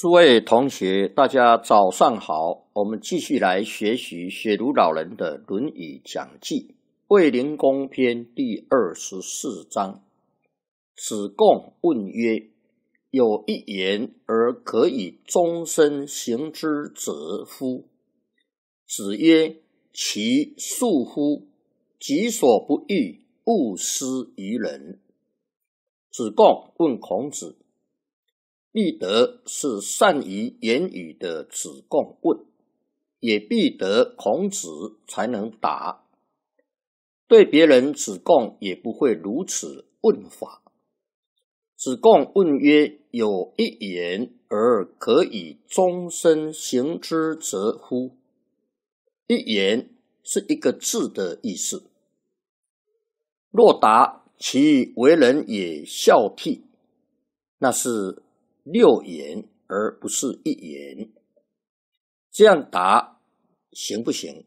诸位同学，大家早上好。我们继续来学习雪庐老人的《论语讲记》卫灵公篇第二十四章。子贡问曰：“有一言而可以终身行之者乎？”子曰：“其恕乎！己所不欲，勿施于人。”子贡问孔子。必得是善于言语的子贡问，也必得孔子才能答。对别人，子贡也不会如此问法。子贡问曰：“有一言而可以终身行之则乎？”一言是一个字的意思。若答其为人也孝悌，那是。六言而不是一言，这样答行不行？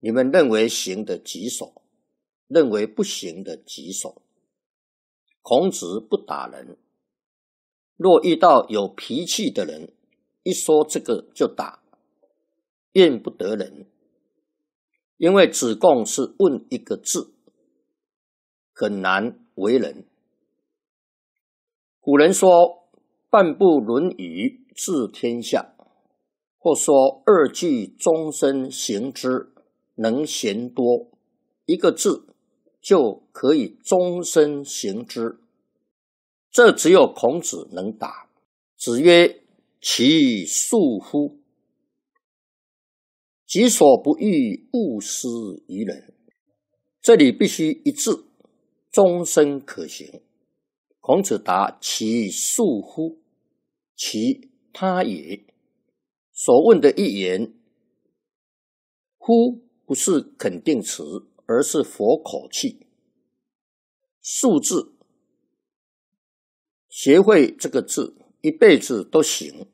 你们认为行的举手，认为不行的举手？孔子不打人，若遇到有脾气的人，一说这个就打，怨不得人。因为子贡是问一个字，很难为人。古人说。半部《论语》治天下，或说二句终身行之，能贤多一个字，就可以终身行之。这只有孔子能答。子曰：“其恕乎！己所不欲，勿施于人。”这里必须一致，终身可行。孔子答：“其恕乎！”其他也所问的一言，乎不是肯定词，而是佛口气。数字，学会这个字一辈子都行。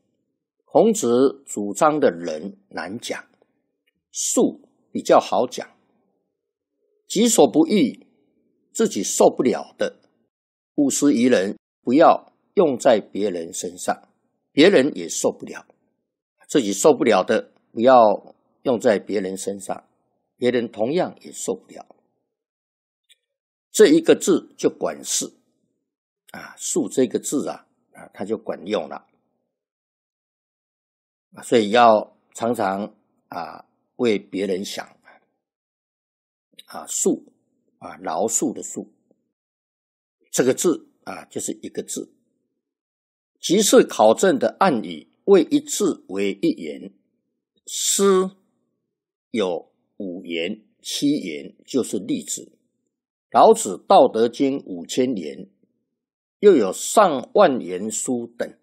孔子主张的人难讲，术比较好讲。己所不欲，自己受不了的，勿施于人，不要用在别人身上。别人也受不了，自己受不了的，不要用在别人身上，别人同样也受不了。这一个字就管事，啊，恕这个字啊，啊，它就管用了，所以要常常啊为别人想，啊，恕，啊，饶恕的恕，这个字啊就是一个字。即次，考证的案语为一字为一言，诗有五言、七言，就是例子。老子《道德经》五千年，又有上万言书等。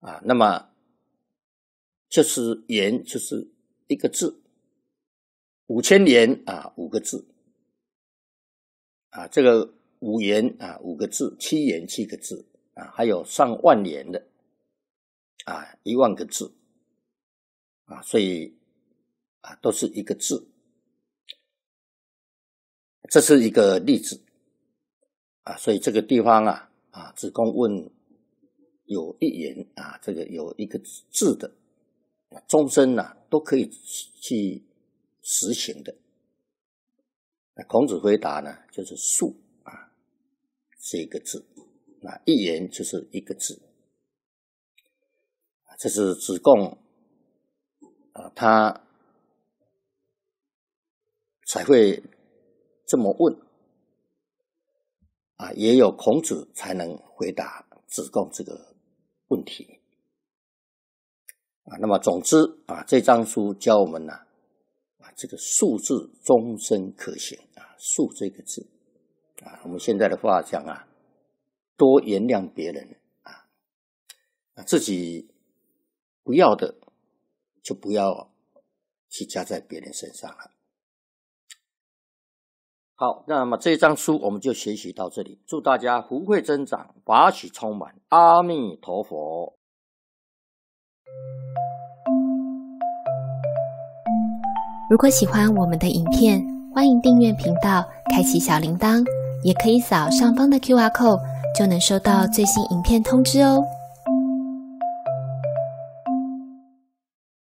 啊，那么就是言就是一个字，五千年啊五个字，啊这个五言啊五个字，七言七个字。啊，还有上万年的啊，一万个字啊，所以啊，都是一个字，这是一个例子啊。所以这个地方啊啊，子贡问有一言啊，这个有一个字的，终身呢都可以去实行的。那孔子回答呢，就是“术啊，是一个字。那一言就是一个字，这是子贡啊，他才会这么问啊，也有孔子才能回答子贡这个问题啊。那么，总之啊，这章书教我们呢啊，这个“数字终身可行啊，“数这个字啊，我们现在的话讲啊。多原谅别人啊，自己不要的就不要去加在别人身上了。好，那么这一书我们就学习到这里。祝大家福慧增长，法喜充满。阿弥陀佛。如果喜欢我们的影片，欢迎订阅频道，开启小铃铛，也可以扫上方的 Q R code。就能收到最新影片通知哦。